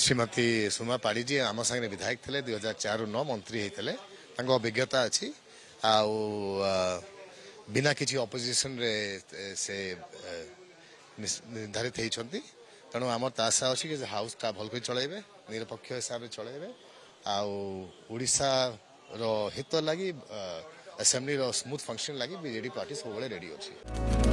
ଶ୍ରୀମତୀ ସୁମା ପାଢ଼ୀ ଯିଏ ଆମ ସାଙ୍ଗରେ ବିଧାୟକ ଥିଲେ ଦୁଇ ହଜାର ଚାରିରୁ ନଅ ମନ୍ତ୍ରୀ ହୋଇଥିଲେ ତାଙ୍କ ଅଭିଜ୍ଞତା ଅଛି ଆଉ ବିନା କିଛି ଅପୋଜିସନରେ ସେ ନିର୍ଦ୍ଧାରିତ ହୋଇଛନ୍ତି ତେଣୁ ଆମର ତ ଆଶା ଅଛି କି ହାଉସଟା ଭଲ କରି ଚଳାଇବେ ନିରପେକ୍ଷ ହିସାବରେ ଚଳାଇବେ ଆଉ ଓଡ଼ିଶାର ହିତ ଲାଗି ଆସେମ୍ବଲିର ସ୍ମୁଥ୍ ଫଙ୍କସନ୍ ଲାଗି ବିଜେଡ଼ି ପାର୍ଟି ସବୁବେଳେ ରେଡ଼ି ଅଛି